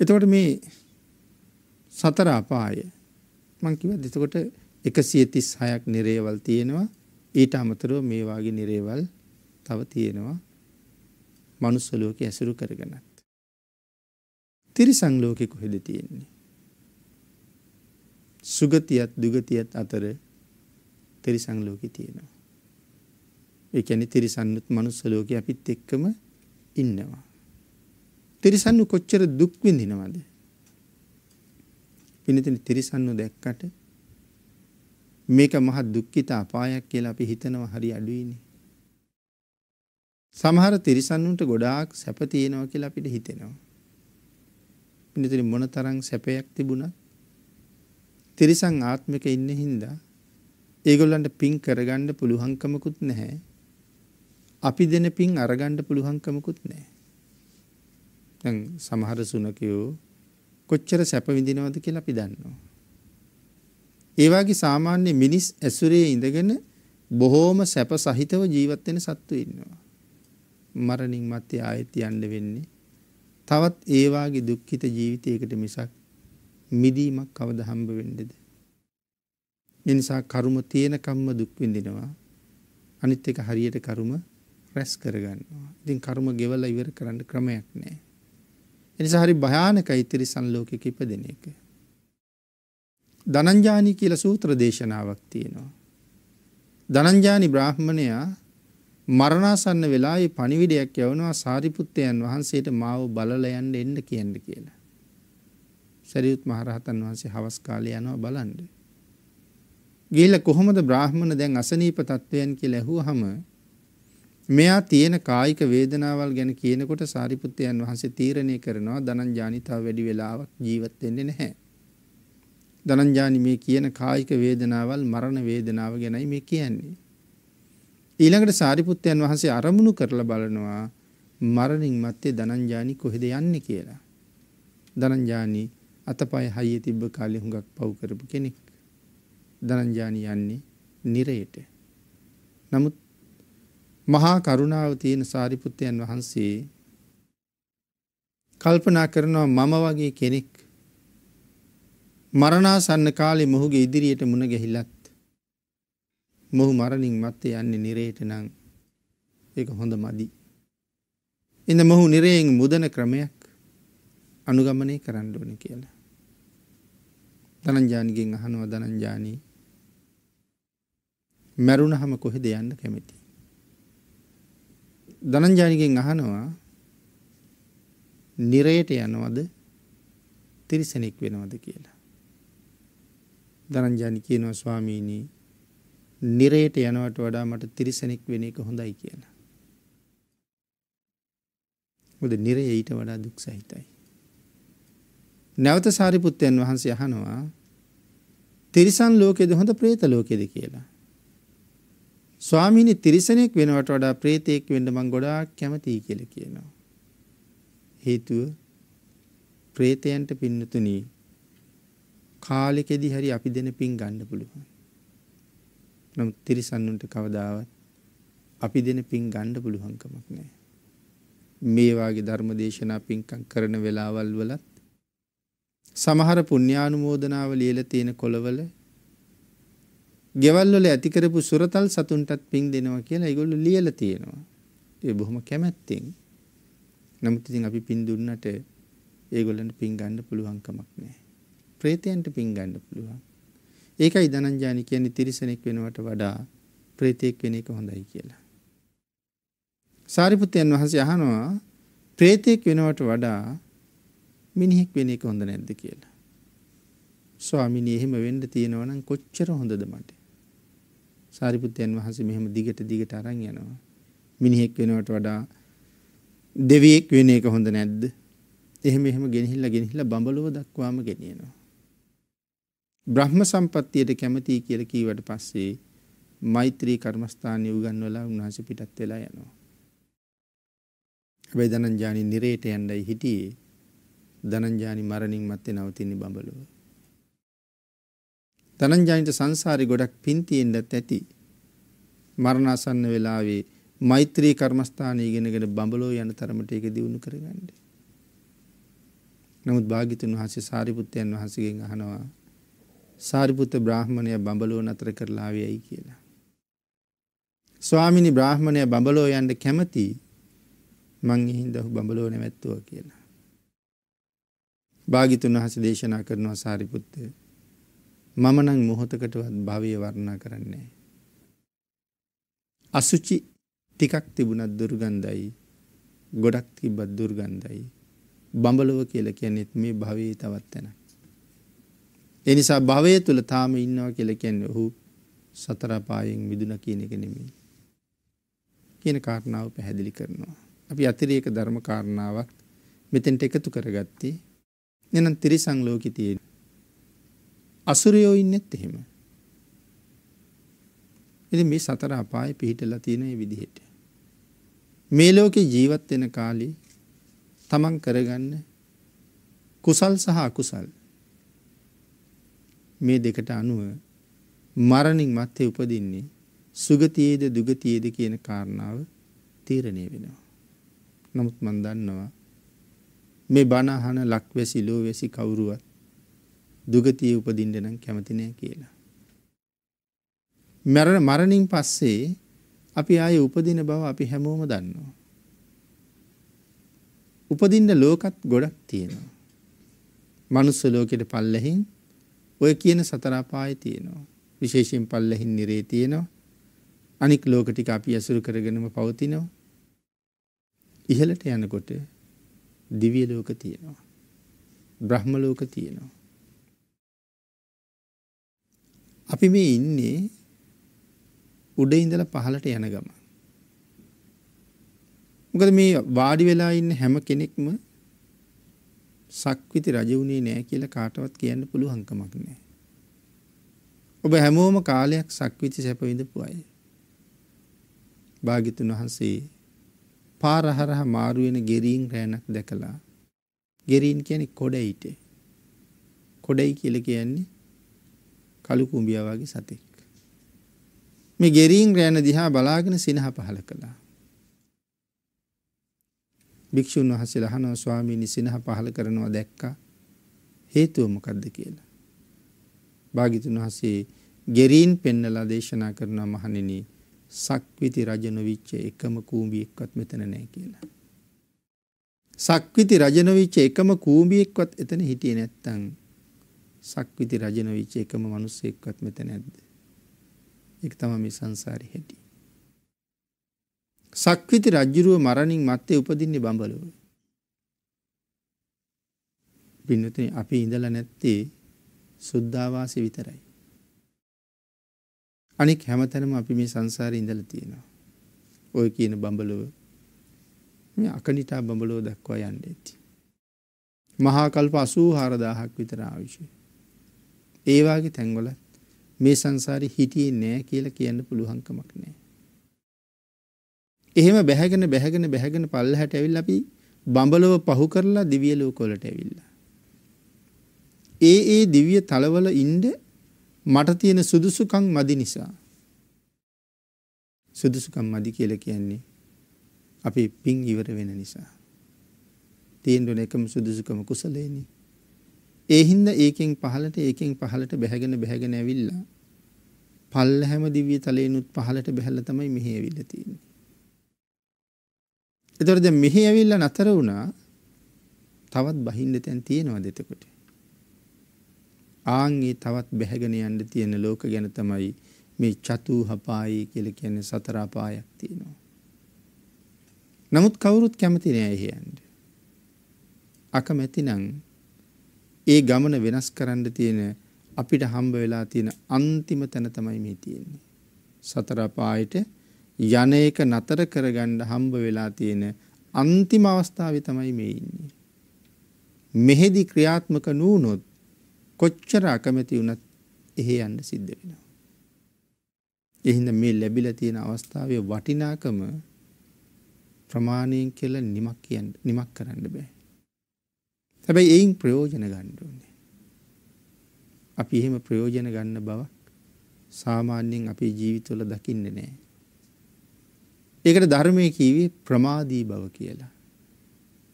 එතකොට මේ සතර අපාය මං කිව්වා එතකොට 136ක් නිරේවල් තියෙනවා ඊට අමතරව මේ වාගේ නිරේවල් තව තියෙනවා මනුස්ස ලෝකේ ඇසුරු කරගෙනත් තිරිසන් ලෝකේ කොහෙද තියෙන්නේ සුගතියත් දුගතියත් අතර තිරිසන් ලෝකේ තියෙනවා ඒ කියන්නේ තිරිසන්නුත් මනුස්ස ලෝකේ අපිත් එක්කම ඉන්නවා තිරිසන්නු කොච්චර දුක් විඳිනවද? පිනතින තිරිසන්නු දැක්කට මේක මහ දුක්ඛිත අපායක් කියලා අපි හිතනවා හරි අඩුයිනේ. සමහර තිරිසන්නුන්ට ගොඩාක් සැප තියෙනවා කියලා අපිට හිතෙනවා. පිනතින මොනතරම් සැපයක් තිබුණත් තිරිසන් ආත්මික ඉන්න හින්දා ඒගොල්ලන්ට පින් කරගන්න පුළුවන්කමකුත් නැහැ. අපි දෙන පින් අරගන්න පුළුවන්කමකුත් නැහැ. දැන් සමහර සුනකයෝ කොච්චර සැප විඳිනවද කියලා අපි දන්නවා. ඒ වගේ සාමාන්‍ය මිනිස් ඇසුරේ ඉඳගෙන බොහෝම සැප සහිතව ජීවත් වෙන සත්තු ඉන්නවා. මරණින් මත්තේ ආයෙත් යන්න වෙන්නේ. තවත් ඒ වාගේ දුක්ඛිත ජීවිතයකට මිසක් මිදීමක් කවද හම්බ වෙන්නේද? ඒ නිසා කරුම තියෙන කම්ම දුක් විඳිනවා. අනිත් එක හරියට කරුම රැස් කරගන්නවා. ඉතින් කර්ම ගෙවලා ඉවර කරන්න ක්‍රමයක් නැහැ. එනිසා හරි භයානකයි තිරිසන් ලෝකෙක ඉපදෙන එක. දනංජානි කියල සූත්‍ර දේශනාවක් තියෙනවා. දනංජානි බ්‍රාහ්මණයා මරණාසන්න වෙලායි පනිවිඩයක් යවනවා සාරිපුත්තයන් වහන්සේට මාව බලලයන්ට එන්න කියන්න කියලා. සැරියුත් මහරහතන් වහන්සේ හවස් කාලය යනවා බලන්ඩ. ගේල කොහොමද බ්‍රාහ්මණ දැන් අසනීප තත්ත්වයන් කිය ලැහූ හම මෙයා තියෙන කායික වේදනාවල් ගැන කියනකොට සාරිපුත්තයන් වහන්සේ තීරණය කරනවා ධනංජානි තව වැඩි වෙලාවක් ජීවත් වෙන්නේ නැහැ. ධනංජානි මේ කියන කායික වේදනාවල් මරණ වේදනාව ගැනයි මේ කියන්නේ. ඊළඟට සාරිපුත්තයන් වහන්සේ අරමුණු කරලා බලනවා මරණින් මත්තේ ධනංජානි කොහෙද යන්නේ කියලා. ධනංජානි අතපය හයිය තිබ්බ කාලේ හුඟක් පව් කරපු කෙනෙක්. ධනංජානි යන්නේ නිරයට. නමුත් මහා කරුණාව තියෙන සාරිපුත්තයන් වහන්සේ කල්පනා කරනවා මම වගේ කෙනෙක් මරණාසන්න කාලෙ මොහුගේ ඉදිරියට මුණ ගැහිලත් මොහු මරණින් මත්තේ යන්නේ නිරේට නං ඒක හොඳ මදි. එඳ මොහු නිරයෙන් මුදන ක්‍රමයක් අනුගමනය කරන්න ඕන කියලා. දනංජානිගෙන් අහනුව දනංජානී මැරුණ හම කොහෙද යන්න කැමති. දනංජානිකෙන් අහනවා නිරයට යනවද තිරිසනෙක් වෙනවද කියලා. දනංජානි කියනවා ස්වාමීනී නිරයට යනවට වඩා මට තිරිසනෙක් වෙන එක හොඳයි කියලා. ද නිරය ඊට වඩා දුක් සහිතයි. නැවත සාරිපුත්තයන් වහන්සේ අහනවා තිරිසන් ලෝකෙද හොඳ ප්‍රේත ලෝකෙද කියලා. ස්වාමීනි තිරිසනෙක් වෙනවට වඩා ප්‍රේතයෙක් වෙන්න මං ගොඩාක් කැමතියි කියලා කියනවා. හේතුව ප්‍රේතයන්ට පින්නතුනි කාලෙකෙදි හරි අපි දෙන පින් ගන්න පුළුවන්. නමුත් තිරිසන්නුන්ට කවදාවත් අපි දෙන පින් ගන්න පුළුවන්කමක් නැහැ. මේ වාගේ ධර්ම දේශනා පින්කම් කරන වෙලාවල් වලත් සමහර පුණ්‍යානුමෝදනාව ලියලා තියෙන කොළවල ගෙවල් වල ඇති කරපු සුරතල් සතුන්ටත් පින් දෙනවා කියලා ඒගොල්ලෝ ලියලා තියෙනවා. ඒ බොහොම කැමැත්තෙන්. නමුත් ඉතින් අපි පින් දුන්නට ඒගොල්ලන්ට පින් ගන්න පුළුවන් කමක් නැහැ. ප්‍රේතයන්ට පින් ගන්න පුළුවන්. ඒකයි ධනංජානි කියන්නේ තිරිසනෙක් වෙනවට වඩා ප්‍රේතෙක් වෙන එක හොඳයි කියලා. සාරිපුත්යන් වහන්සේ අහනවා ප්‍රේතෙක් වෙනවට වඩා මිනිහෙක් වෙන එක හොඳ නැද්ද කියලා. ස්වාමිනේ එහෙම වෙන්න තියෙනවා නම් කොච්චර හොඳද මට? සාරිපුත්තයන් වහස මෙහම දිගට දිගට අරං යනවා. මිනිහෙක් වෙනවට වඩා දෙවියෙක් වෙන එක හොඳ නැද්ද. එහෙම එහෙම ගෙනහිල්ල ගෙනහිල්ල බඹලුව දක්වාම ගෙනියනවා. බ්‍රහ්ම සම්පත්තියට කැමතියි කියල කීවට පස්සේ මෛත්‍රී කර්මස්ථානය උගන්වලා උන්හස පිටත් වෙලා යනවා. හැබැයි දනංජානි නිරේට යන්නයි හිටියේ දනංජානි මරණින් මත්තේ නවතින්නේ බඹලුව. දනංජයින්ට සංසාරි ගොඩක් පින්තියෙන්ටත් ඇති. මරණාසන්න වෙලාවේ මෛත්‍රී කර්මස්ථානය ඉගෙනගෙන බඹලෝ යන තරමට ඒක දියුණු කරගන්න. නමුත් භාගිතුන් වහසේ සාරිපුත්තයන් වහසගෙන් අහනවා සාරිපුත්ත බ්‍රාහ්මණය බඹලෝ නතර කරලාවයයි කියලා. ස්වාමිනි බ්‍රාහ්මණය බඹලෝ යන්ට කැමති මං එහින් දහු බඹලෝ නැවැත්තුව කියලා. භාගිතුන් වහස දේශනා කරනවා සාරිපුත්තය මම නම් මොහොතකටවත් භවය වර්ණා කරන්නේ. අසුචි ටිකක් තිබුණත් දුර්ගන්ධයි. ගොඩක් තිබ්බත් දුර්ගන්ධයි. බඹලව කියලා කියන්නේත් මේ භවයේ තවත් තැනක්. ඒ නිසා භවය තුල තාම ඉන්නවා කියලා කියන්නේ ඔහු සතර පායෙන් මිදුණ කියන එක නෙමෙයි. කියන කාරණාව පැහැදිලි කරනවා. අපි අතිරේක ධර්ම කාරණාවක් මෙතෙන්ට එකතු කරගත්තී. එනම් තිරිසං ලෝකේ තියෙන අසුරයෝ ඉන්නෙත් එහෙම. ඉතින් මේ සතර අපායේ පිහිටලා තියෙන මේ විදිහට. මේ ලෝකේ ජීවත් වෙන කාලේ තමන් කරගන්න කුසල් සහ අකුසල් මේ දෙකට අනුව මරණින් මත්තේ උපදින්නේ සුගතියේද දුගතියේද කියන කාරණාව තීරණය වෙනවා. නමුත් මන් දන්නවා මේ බණ අහන ලක්වැසි ලෝවැසි කවුරුවත් දුගතිය උපදින්ට නම් කැමතිනය කියලා. මැර මරණින් පස්සේ අපි ආය උපදින බව අපි හැමෝම දන්නවා. උපදින්ට ලෝකත් ගොඩක් තියෙනවා. මනුස්ස ලෝකෙට පල්ලෙහින් ඔය කියන සතරාපාය තියෙනවා. විශේෂයෙන් පල්ලෙහින් නිරේ තියෙනවා. අනික් ලෝකටික අපි ඇසුරු කරගෙනම පවතිනවා. ඉහලට යනකොට දිවිය ලෝක තියෙනවා. බ්‍රහ්ම ලෝක තියෙනවා. අපි මේ ඉන්නේ උඩ ඉඳලා පහලට යන ගම. මොකද මේ වාඩි වෙලා ඉන්න හැම කෙනෙක්ම සක්විති රජ වුණේ නෑ කියලා කාටවත් කියන්න පුළුවන් කමක් නෑ. ඔබ හැමෝම කාලයක් සක්විති සැප විඳපු අය. භාග්‍යතුන් වහන්සේ පාර හරහා මාරු වෙන ගෙරීන් රැණක් දැකලා ගෙරීන් කියන්නේ කොඩයිට. කොඩයි කියලා කියන්නේ කළුකුඹිය වගේ සතෙක්. මේ ගෙරීන් රෑන දිහා බලාගෙන සිනහ පහල කළා. භික්‍ෂූන් වහසේ ලහනව ස්වාමීනි සිනහ පහල කරනවා දැක්කා හේතුවමකක්ද කියලා. භාගිතුන් වහසේ ගෙරීන් පෙන්නලා දේශනා කරනවා මහනිනි සක්විති රජනොවිච්ච එකම කූඹියෙක්වත් මෙතන නෑ කියලා. සක්විති රජනොවිච්ච එකම කූඹියෙක්වත් එතන හිටිය නැත්තං සක්විති රජන විච එකම මනුස්සෙක්වත් මෙත නැද්ද. එක තම මේ සංසාරි හැටි. සක්විති රජ්ජුරුව මරණින් මත්තේ උපදින්නේ බඹලුව. පින්නතින අපි ඉඳල නැත්තේ සුද්ධවාසය විතරයි. අනික් හැමතැනම අපි මේ සංසාර ඉඳල තියෙනවා. ඔය කියන බඹලුව මේ අකනිටා බඹලෝ දක්වා යන්න ඇති. මහාකල්ප අසූ හාරදාහක් විතර ආවිශය. ඒ වාගේ තැන්වල මේ සංසාරේ හිටියේ නෑ කියලා කියන්න පුළුවන් කමක් නෑ. එහෙම බැහැගෙන බැහැගෙන බැහැගෙන පල්ලහැට ඇවිල්ලා අපි බඹලව පහු කරලා දිව්‍ය ලෝකවලට ඇවිල්ලා. ඒ ඒ දිව්‍ය තලවල ඉන්න මට තියෙන සුදුසුකම් මදි නිසා. සුදුසුකම් මදි කියලා කියන්නේ අපි පින් ඉවර වෙන නිසා. තියෙන්න එකම සුදුසුකම කුසලේනේ. ඒ හින්දා ඒකෙන් පහළට ඒකෙන් පහළට බැහැගෙන බැහැගෙන ඇවිල්ලා පල්ලහැම දිව්‍ය තලේනුත් පහළට බැහැලා තමයි මෙහි ඇවිල්ලා තියෙන්නේ. ඒතර දැන් මෙහි ඇවිල්ලා නැතර වුණා තවත් බහින්න තැන් තියෙනවද එතකොට? ආන්ගේ තවත් බැහැගෙන යන්න තියෙන ලෝක ගැන තමයි මේ චතුහපායි කියලා කියන්නේ සතර අපායක් තියෙනවා. නමුත් කවුරුත් කැමති නෑ එහෙ යන්න. අකමැති නම් ඒ ගමන වෙනස් කරන්න තියෙන අපිට හම්බ වෙලා තියෙන අන්තිම තැන තමයි මේ තියෙන්නේ. සතර පායට යන එක නතර කරගන්න හම්බ වෙලා තියෙන අන්තිම අවස්ථාවේ තමයි මේ ඉන්නේ. මෙහෙදි ක්‍රියාත්මක නූනොත් කොච්චර අකමැති වුණත් එහෙ යන්න සිද්ධ වෙනවා. එහින්ද මේ ලැබිලා තියෙන අවස්ථාවේ වටිනාකම ප්‍රමාණයෙන් කියලා නිමක් කියන්න නිමක් කරන්න බෑ. හැබැයි එයින් ප්‍රයෝජන ගණ්ඩුවන්නේ. අපි එහෙම ප්‍රයෝජන ගන්න බවක් සාමාන්‍යයෙන් අපේ ජීවිතවල දකින්න නෑ. ඒකට ධර්මය කීවේ ප්‍රමාදී බව කියලා.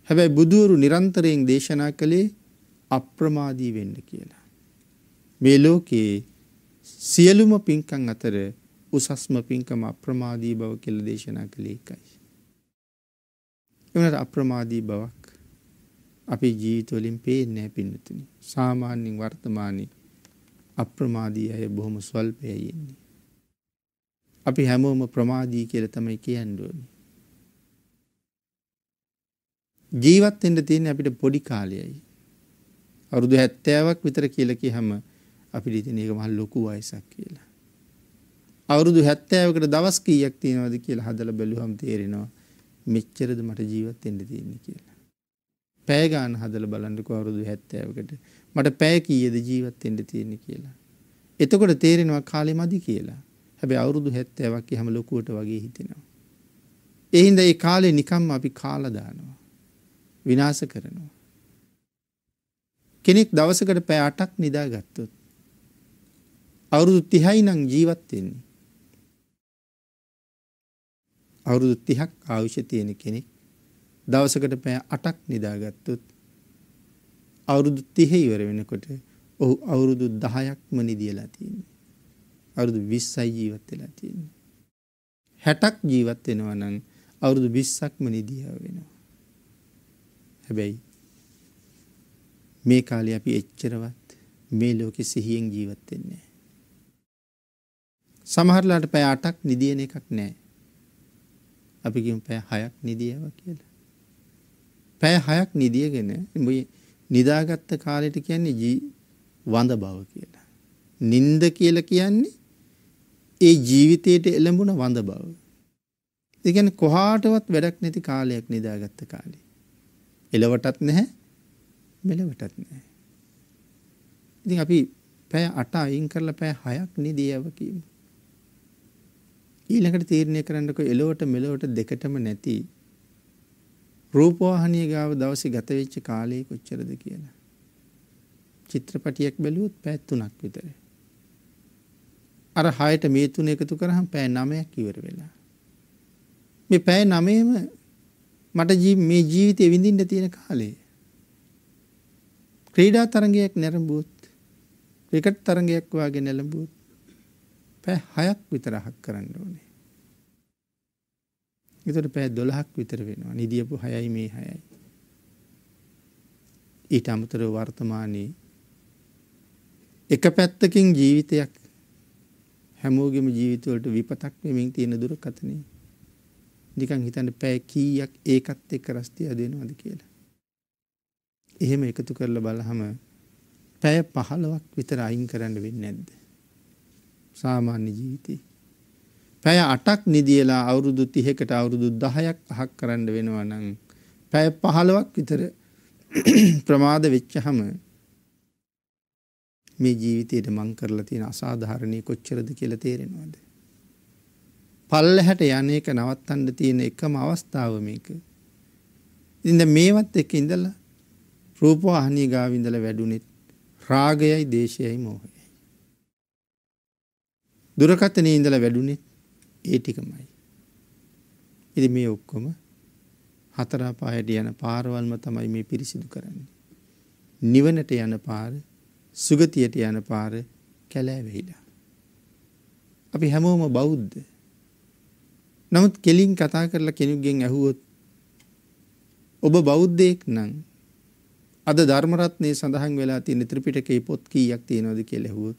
හැබැයි බුදුවරු නිරන්තරයෙන් දේශනා කළේ අප්‍රමාදී වෙන්න කියලා. මේ ලෝකයේ සියලුම පින්කම් අතර උසස්ම පින්කම අප්‍රමාදී බව කියලා දේශනා කළේ එකයි. එවනට අප්‍රමාදී බවක් අපි ජීවිතවලින් පේන්නේ පින්නතුනි. සාමාන්‍යයෙන් වර්තමානයේ අප්‍රමාදී අය බොහොම ස්වල්පයයි ඉන්නේ. අපි හැමෝම ප්‍රමාදී කියලා තමයි කියන්න ඕනේ. ජීවත් වෙන්න තියෙන්නේ අපිට පොඩි කාලයයි. අවුරුදු 70ක් විතර කියලා කියහම අපිට ඉතින් ඒක මහ ලොකු වයසක් කියලා. අවුරුදු 70කට දවස් කීයක් තියෙනවද කියලා හදලා බැලුවම තේරෙනවා මෙච්චරද මට ජීවත් වෙන්න තියෙන්නේ කියලා. පැය ගාන හදලා බලන්නකෝ අවුරුදු 70කට මට පැය කීයද ජීවත් වෙන්න තියෙන්නේ කියලා. එතකොට තේරෙනවා කාලේ මදි කියලා. හැබැයි අවුරුදු 70ක් හැම ලොකුවට වගේ හිතෙනවා. ඒ හින්දා ඒ කාලේ නිකම්ම අපි කාලා දානවා. විනාශ කරනවා. කෙනෙක් දවසකට පැය 8ක් නිදාගත්තොත් අවුරුදු 30යි නම් ජීවත් වෙන්නේ. අවුරුදු 30ක් ආයුෂ තියෙන කෙනෙක් දවසකට පැය 8ක් නිදාගත්තොත් අවුරුදු 30 ඉවර වෙනකොට ඔහු අවුරුදු 10ක්ම නිදියලා තියෙනවා. අවුරුදු 20යි ජීවත් වෙලා තියෙන්නේ. 60ක් ජීවත් වෙනවා නම් අවුරුදු 20ක්ම නිදියව වෙනවා. හැබැයි මේ කාලේ අපි එච්චරවත් මේ ලෝකෙ සිහියෙන් ජීවත් වෙන්නේ නැහැ. සමහරලාට පැය 8ක් නිදියන එකක් නැහැ. අපි කියමු පැය 6ක් නිදියව කියලා. පැය හයක් නිදියගෙන නිදාගත්ත කාලෙට කියන්නේ ජී වඳ බව කියලා. නින්ද කියලා කියන්නේ ඒ ජීවිතයට එළඹුණ වඳ බව. ඒ කියන්නේ කොහාටවත් වැඩක් නැති කාලයක් නිදාගත්ත කාලේ. එලවටත් නැහැ මෙලවටත් නැහැ. ඉතින් අපි පැය 8 අයින් කරලා පැය 6ක් නිදියව කියමු. ඊළඟට තීරණය කරන්නකො එලවට මෙලවට දෙකටම නැති රූපවාහනිය ගාව දවසේ ගත වෙච්ච කාලය කොච්චරද කියලා. චිත්‍රපටියක් බැලුවොත් පැය 3ක් විතර. අර 6ට මේ තුන එකතු කරාම පැය 9ක් ඉවර වෙලා. මේ පැය 9ෙම මට මේ ජීවිතේ විඳින්න තියෙන කාලය. ක්‍රීඩා තරගයක් නැරඹුවොත් ක්‍රිකට් තරගයක් වාගේ නැරඹුවොත් පැය 6ක් විතර අහක් කරන්න ඕනේ. එතකොට පැය 12ක් විතර වෙනවා. නිදියපු 6යි මේ 6යි. ඊට අමතරව වර්තමානයේ එක පැත්තකින් ජීවිතයක් හැමෝගෙම ජීවිතවලට විපතක් වෙමින් තියෙන දුරකතනේ. නිකන් හිතන්න පැය කීයක් ඒකත් එක්ක රස්තිය දෙනවද කියලා. එහෙම එකතු කරලා බලහම පැය 15ක් විතර අයින් කරන්න වෙන්නේ නැද්ද? සාමාන්‍ය ජීවිතේ පැය 8ක් නිදියලා අවුරුදු 30කට අවුරුදු 10ක් අහක් කරන්න වෙනවා නම් පැය 15ක් විතර ප්‍රමාද වෙච්චහම මේ ජීවිතේට මං කරලා තියෙන අසාධාරණී කොච්චරද කියලා තේරෙනවද? පල්ලහැට යන්නේක නවත්තන්න තියෙන එකම අවස්ථාව මේක. ඉතින් මේවත් එක්ක ඉඳලා රූපවාහිනී ගාව ඉඳලා වැඩුණෙත් රාගයයි දේශයයි මෝහයයි. දුරකතනේ ඉඳලා වැඩුණෙත් ඒ ටිකමයි. ඉතින් මේ ඔක්කොම හතර පායට යන පාරවල්ම තමයි මේ පිරිසිදු කරන්නේ. නිවනට යන පාර සුගතියට යන පාර කැලෑවෙහිලා. අපි හැමෝම බෞද්ධ. නමුත් කෙලින් කතා කරලා කෙනෙක්ගෙන් ඇහුවොත් ඔබ බෞද්ධයෙක් නම් අද ධර්මරත්නයේ සඳහන් වෙලා තියෙන ත්‍රිපිටකයේ පොත් කීයක් තියෙනවද කියලා ඇහුවොත්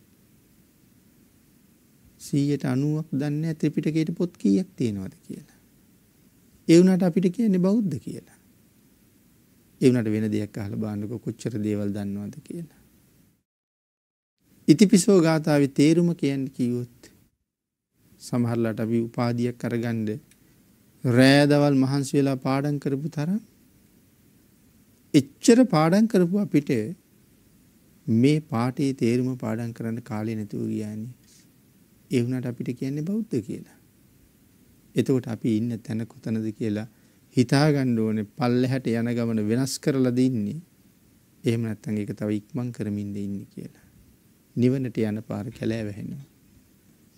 90ක් දන්නේ නැහැ ත්‍රිපිටකයේ පොත් කීයක් තියෙනවද කියලා. ඒ වුණාට අපිට කියන්නේ බෞද්ධ කියලා. ඒ වුණාට වෙන දෙයක් අහලා බලන්නකො කොච්චර දේවල් දන්නවද කියලා. ඉතිපිසෝ ගාථාවේ තේරුම කියන්නේ කිව්වොත් සමහරලාට අපි උපාධියක් අරගන්න රෑදවල් මහන්සි වෙලා පාඩම් කරපු තරම් එච්චර පාඩම් කරපු අපිට මේ පාටේ තේරුම පාඩම් කරන්න කාලේ නැතුව ගියානේ ඒ වුණාට අපිට කියන්නේ බෞද්ධ කියලා. එතකොට අපි ඉන්න තැන කොතනද කියලා හිතාගන්න ඕනේ පල්ලෙහැට යන ගමන වෙනස් කරලා දින්නේ. එහෙම නැත්නම් ඒක තව ඉක්මන් කරමින් ඉන්නේ කියලා. නිවනට යන පාර කැලෑ වැහෙනවා.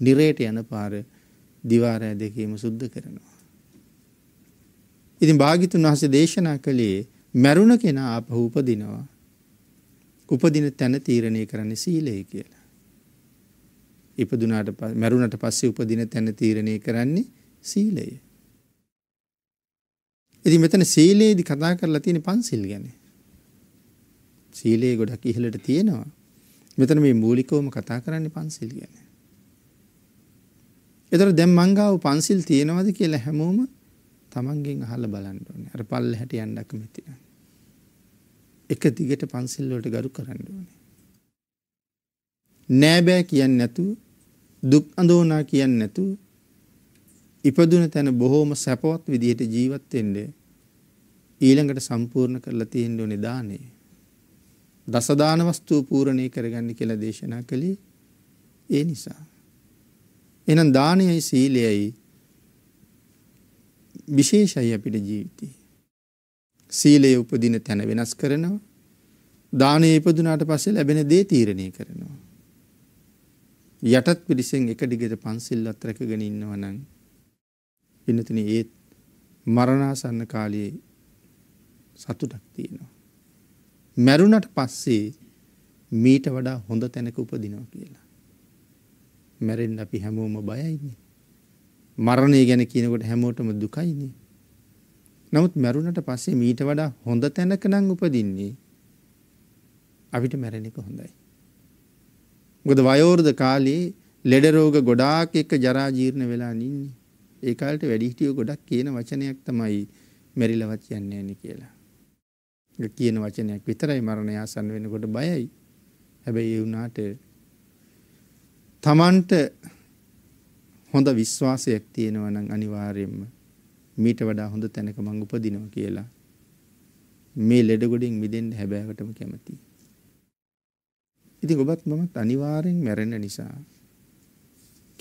නිරේට යන පාර දිවාරය දෙකේම සුද්ධ කරනවා. ඉතින් භාගිතුන් වහන්සේ දේශනා කළේ මැරුණ කෙනා අපහූපදිනවා. උපදින තැන තීරණය කරන්නේ සීලය කියලා. ඉපදුනාට මැරුණට පස්සේ උපදින තැන තීරණය කරන්නේ සීලය. ඉතින් මෙතන සීලේදි කතා කරලා තියෙන පන්සිල් ගැන. සීලේ ගොඩක් ඉහළට තියෙනවා. මෙතන මේ මූලිකවම කතා කරන්නේ පන්සිල් ගැන. ඒතර දැන් මංගාව පන්සිල් තියෙනවද කියලා හැමෝම තමන්ගෙන් අහලා බලන්න ඕනේ. අර පල්ලෙහාට යන්න කැමති නැහැ. එක දිගට පන්සිල් වලට ගරු කරන්න ඕනේ. නෑ බෑ කියන්නේ නැතුව දුක් අඳෝනා කියන්නේ නැතුව ඉපදුන තැන බොහොම සැපවත් විදිහට ජීවත් වෙන්න ඊළඟට සම්පූර්ණ කරලා තියෙන්න ඕනේ දානේ. දසදාන වස්තුව පූර්ණේ කරගන්න කියලා දේශනා කළේ ඒ නිසා. එහෙනම් දානයයි සීලයයි විශේෂයි අපිට ජීවිතේ. සීලය උපදින තැන වෙනස් කරනවා. දානය ඉපදුනාට පස්සේ ලැබෙන දේ තීරණය කරනවා. යටත් පිරිසෙන් එක දිගට පන්සිල්ලත් රැකගෙන ඉන්නවා නම් පින්නතුනි ඒත් මරණාසන්න කාලයේ සතුටක් තියෙනවා. මැරුණට පස්සේ මීට වඩා හොඳ තැනක උපදිනවා කියලා. මැරෙන් අපි හැමෝම බයයින්නේ. මරණය ගැන කියනකොට හැමෝටම දුකයිනේ. නමුත් මැරුණට පස්සේ මීට වඩා හොඳ තැනක නම් උපදින්නේ අපිට මැරෙන එක හොඳයි. මොකද වයෝවෘද කාලේ ලෙඩ රෝග ගොඩාක් එක්ක ජරා ජීර්ණ වෙලා නින්නේ. ඒ කාලේට වැඩිහිටියෝ ගොඩක් කියන වචනයක් තමයි මෙරිලවත් යන්නේ නැන්නේ කියලා. කියන වචනයක් විතරයි මරණය ආසන්න වෙනකොට බයයි. හැබැයි ඒ වුණාට තමන්ට හොඳ විශ්වාසයක් තියෙනවා නම් අනිවාර්යයෙන්ම මීට වඩා හොඳ තැනක මං උපදිනවා කියලා මේ ලෙඩ ගොඩින් මිදෙන්න හැබෑවටම කැමතියි. ඉතින් ඔබත් මමත් අනිවාර්යෙන් මැරෙන්න නිසා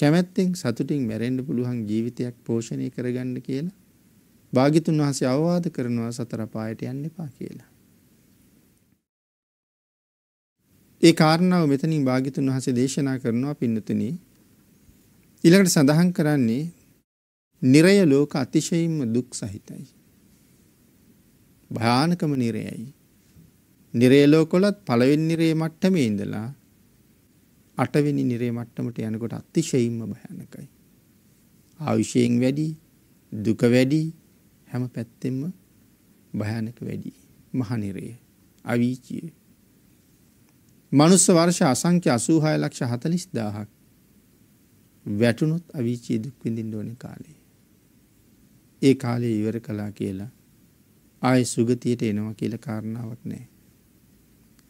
කැමැත්තෙන් සතුටින් මැරෙන්න පුළුවන් ජීවිතයක් පෝෂණය කරගන්න කියලා භාග්‍යතුන් වහන්සේ අවවාද කරනවා සතර පායට යන්න එපා කියලා. ඒ කාරණාව මෙතනින් භාග්‍යතුන් වහන්සේ දේශනා කරනවා පින්නතුනි ඊළඟට සඳහන් කරන්නේ නිරය ලෝක අතිශයින්ම දුක් සහිතයි. භයානකම නිරයයි. නිරේ ලෝකවලත් පළවෙනි නිරේ මට්ටමේ ඉඳලා අටවෙනි නිරේ මට්ටමට යනකොට අතිශයින්ම භයානකයි. ආයුෂයෙන් වැඩි, දුක වැඩි, හැම පැත්තෙම භයානක වැඩි. මහා නිරය, අවීචිය. මනුස්ස වර්ෂ අසංඛ්‍ය 86 ලක්ෂ 40000ක් වැටුනොත් අවීචිය දුක් විඳින්න ඕනේ කාලේ. ඒ කාලේ ඉවර කළා කියලා ආයේ සුගතියට එනවා කියලා කාරණාවක් නැහැ.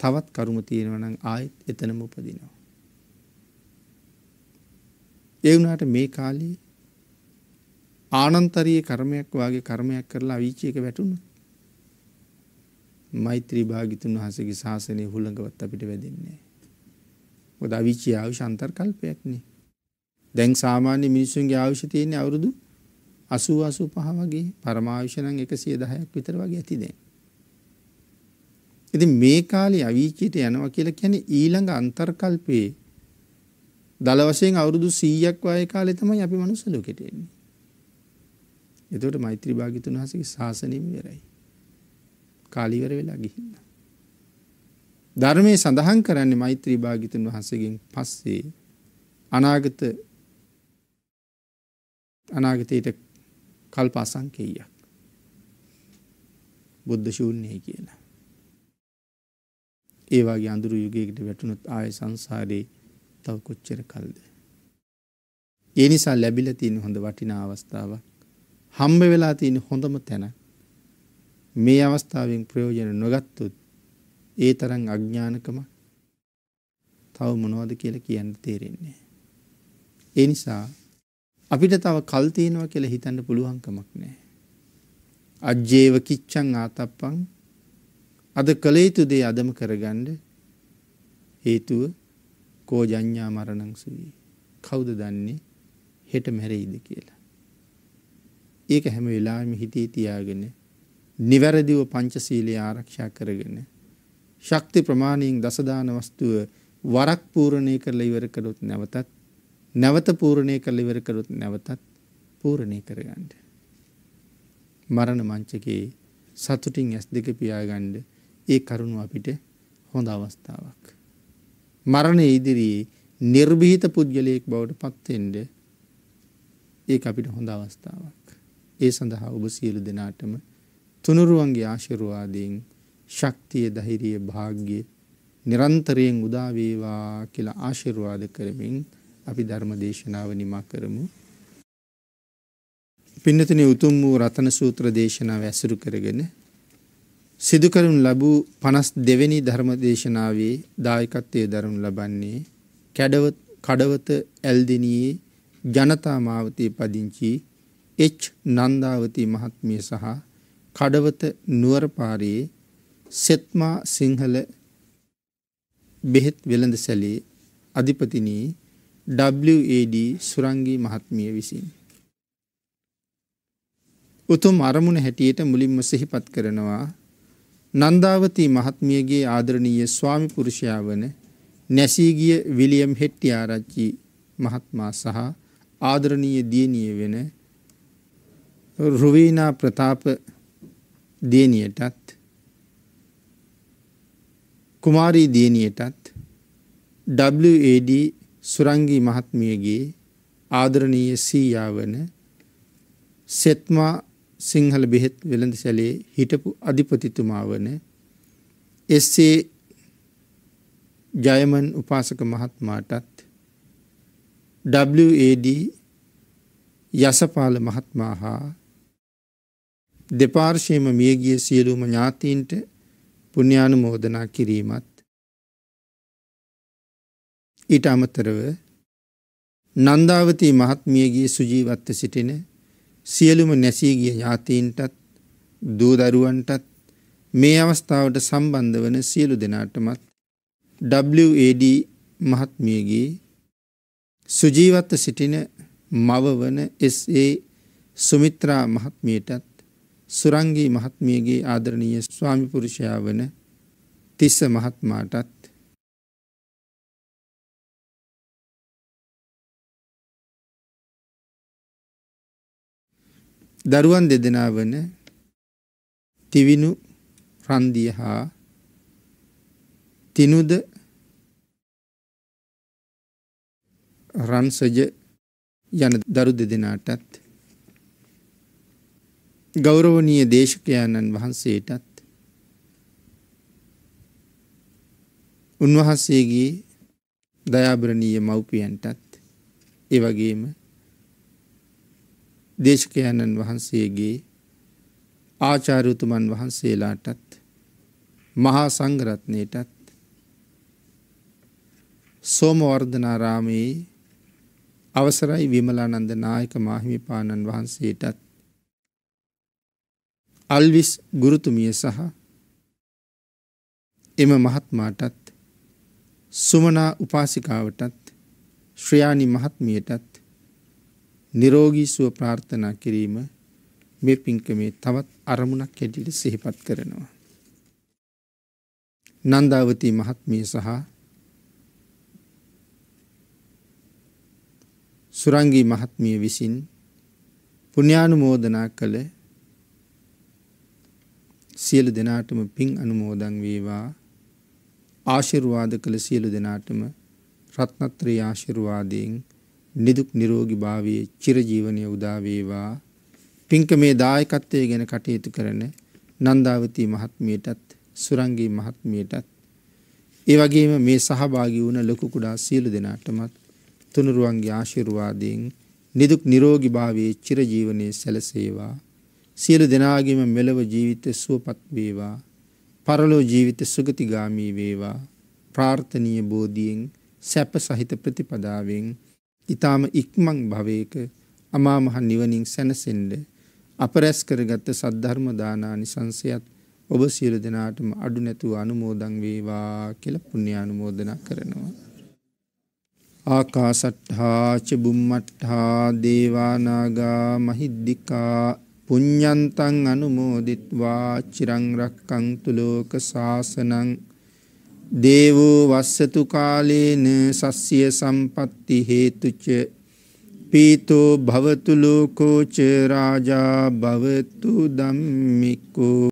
තවත් කරුම තියෙනවනම් ආයෙත් එතනම උපදිනවා. ඒ වුණාට මේ කාලේ ආනන්තරීය කර්මයක් වාගේ කර්මයක් කරලා අවීචයක වැටුණා. මෛත්‍රී භාගිතුන් වහන්සේගේ ශාසනය හුළඟවත් අපිට වැදෙන්නේ. මොකද අවීචය ආවිෂ අන්තර්කල්පයක්නේ. දැන් සාමාන්‍ය මිනිස්සුන්ගේ ආවිෂ තියෙන්නේ අවුරුදු 80 85 වගේ පරමාවිෂ නම් 110ක් විතර වගේ ඇති දැන්. ඉතින් මේ කාලේ අවීචයට යනවා කියලා කියන්නේ ඊළඟ අන්තර්කල්පයේ දල වශයෙන් අවුරුදු 100ක් වයසේ කාලේ තමයි අපි මනුස්ස ලෝකෙට එන්නේ. එතකොට මෛත්‍රී භාග්‍යතුන් වහන්සේගේ ශාසනයම ඉවරයි. කාලීවර වෙලා ගිහින්. ධර්මයේ සඳහන් කරන්නේ මෛත්‍රී භාග්‍යතුන් වහන්සේගෙන් පස්සේ අනාගත අනාගතයට කල්ප අසංකේයයක්. බුද්ධ ශූන්‍යයි කියලා. ඒවාගේ අඳුරු යුගයකට වැටුණුත් ආය සංසාරයේ තව කොච්චර කල්ද. ඒ නිසා ලැබිල තියෙන හොඳ වටිනා අවස්ථාවක් හම්බ වෙලා තියෙන හොඳම තැන මේ අවස්ථාවෙන් ප්‍රයෝජන නොගත්තුත් ඒ තරන් අඥ්ඥානකම තව මොනවද කියල කියන්න තේරෙන්නේ. ඒ නිසා අපිට තව කල්තියනවා කියල හිතන්න පුළුවන්කමක් නෑ. අජ්ජේව කිච්චන් ආතප්පං අද කළ යුතු දේ අදම කරගන්න හේතුව කෝජඥා මරණංසුවී කවුද දන්නේ හෙට මැරෙයිද කියලා. ඒක හැම වෙලාම හිතේ තියාගෙන නිවැරදිව පංචසීලය ආරක්ෂා කරගෙන ශක්ති ප්‍රමාණයෙන් දසදාන වස්තුව වරක් පූරණය කරලා ඉවර කළොත් නැවතත් නැවත පූරණය කරලා ඉවර කළොත් නැවතත් පූරණය කරගන්න. මරණ මංචකේ සතුටින් ඇස් දෙක පියාගන්න ඒ කරුණු අපිට හොඳ අවස්ථාවක්. මරණය ඉදිරියේ නිර්භීත පුද්ගලයෙක් බවට පත්තෙන්ඩ ඒ අපිට හොඳ අවස්ථාවක්. ඒ සඳහා ඔබ සියලු දෙනාටම තුනුරුවන්ගේ ආශිරුවාදයෙන් ශක්තිය දහිරිය භාග්‍ය නිරන්තරයෙන් උදාවේවා කියලා ආශිර්වාද කරමින් අපි ධර්ම දේශනාව නිමා කරමු. පින්නතන උතුම් වූ රතන සූත්‍ර දේශනාව ඇසුරු කරගෙන සිදුකරුන් ලැබූ පනස් දෙවැනි ධර්ම දේශනාවේ දායකත්වය දරුණු ලබන්නේ කැඩවත් කඩවත ඇල්දිනයේ ජනතා මාවතය පදිංචි එච් නන්දාවති මහත්මිය සහ කඩවත නුවරපාරයේ සෙත්මා සිංහල බෙහෙත් වෙළඳ සැලේ අධිපතිනී WAD සුරංගී මහත්මිය විසින්. උතුම් අරමුණ හැටියට මුලින්ම සිහිපත් කරනවා නන්දාවතී මහත්මියගේ ආදරණීය ස්වාමි පුරුෂයා වන නැසී ගිය විලියම් හෙට්ටිආරච්චි මහත්මයා සහ ආදරණීය දියණිය වෙන රුවීනා ප්‍රතාප දියණියටත් කුමාරී දියණියටත් WAD සුරංගී මහත්මියගේ ආදරණීය සීයා වන සෙත්මා සිංහල බෙහෙත් වෙළඳසැලේ හිටපු අධිපතිතුමා වන එස්සේ ජයමන් උපාසක මහත්මාටත් WAD යසපාල මහත්මා හා දෙපාර්ශයම මියගිය සියලුම ඥාතීන්ට පුුණ්‍යානු මෝදනා කිරීමත් ඊට අමතරව නන්දාවතී මහත්මියගේ සුජීවත්ව සිටින සියලුම නැසී ගිය ඥාතීන්ටත් දූ දරුවන්ටත් මේ අවස්ථාවට සම්බන්ධ වන සියලු දෙනාටමත් WAD මහත්මියගේ සුජීවත්ව සිටින මවවන SA සුමිත්‍රා මහත්මියටත් සුරංගී මහත්මියගේ ආදරණීය ස්වාමිපුරුෂයා වන තිස්ස මහත්මාටත් දරුවන් දෙදෙනා වන තිවිනු රන්දිය හා තිනුද රන්සජ යන දරු දෙදෙනාටත් ගෞරවනීය දේශකයාණන් වහන්සේටත් උන්වහන්සේගේ දයාබරණීය මව්පියන්ටත් ඒ වගේම දේශකයණන් වහන්සේගේ ආචාරයුතුමන් වහන්සේලාටත් මහා සංගරත්නයටත් සෝමවර්ධනාරාමයේ අවසරයි විමලානන්ද නායක මාහිමිපාණන් වහන්සේටත් අල්විස් ගුරුතුමිය සහ එම මහත්මාටත් සුමනා උපාසිකාවටත් ශ්‍රයාණි මහත්මියටත් නිරෝගී සුව ප්‍රාර්ථනා කිරීම මේ පින්කමේ තවත් අරමුණක් හැටියට සිහිපත් කරනවා. නන්දාවතී මහත්මිය සහ සුරංගී මහත්මිය විසින් පුණ්‍යානුමෝදනා කළ සියලු දෙනාටම පින් අනුමෝදන් වේවා ආශිර්වාද කළ සියලු දෙනාටම රත්නත්‍රී ආශිර්වාදයෙන් නිදුක් නිරෝගී භාවයේ චිරජීවනයේ උදා වේවා. පින්කමේ දායකත්වයේ ගැන කටයුතු කරන නන්දාවති මහත්මියටත් සුරංගී මහත්මියටත් ඒ වගේම මේ සහභාගී වුණ ලොකු කුඩා සියලු දෙනාටමත් තුනුරුවන්ගේ ආශිර්වාදයෙන් නිදුක් නිරෝගී භාවයේ චිරජීවනයේ සැලසේවා. සියලු දෙනාගේම මෙලව ජීවිතය සුවපත් වේවා. පරලෝ ජීවිත සුගතිගාමී වේවා. ප්‍රාර්ථනීය බෝධියෙන් සැප සහිත ප්‍රතිපදාවෙන් ඊ타ම ඉක්මන් භවයක අමාමහ නිවනින් සැනසෙන්න අපරැස් කරගත් සද්ධර්ම දානානිසංසයත් ඔබ සියලු දෙනාටම අඩු නැතුව අනුමෝදන් වේවා කියලා පුණ්‍ය අනුමෝදනා කරනවා. ආකාසට්ඨා ච බුම්මට්ඨා දේවානාගා මහිද්దికා පුඤ්ඤන්තං අනුමෝදිත්වා චිරං රක්කන්තු ලෝක සාසනං දේවෝ වස්සතු කාලේන සස්්‍ය සම්පatti හේතුච පීතෝ භවතු ලෝකෝච රාජා භවතු ධම්මිකෝ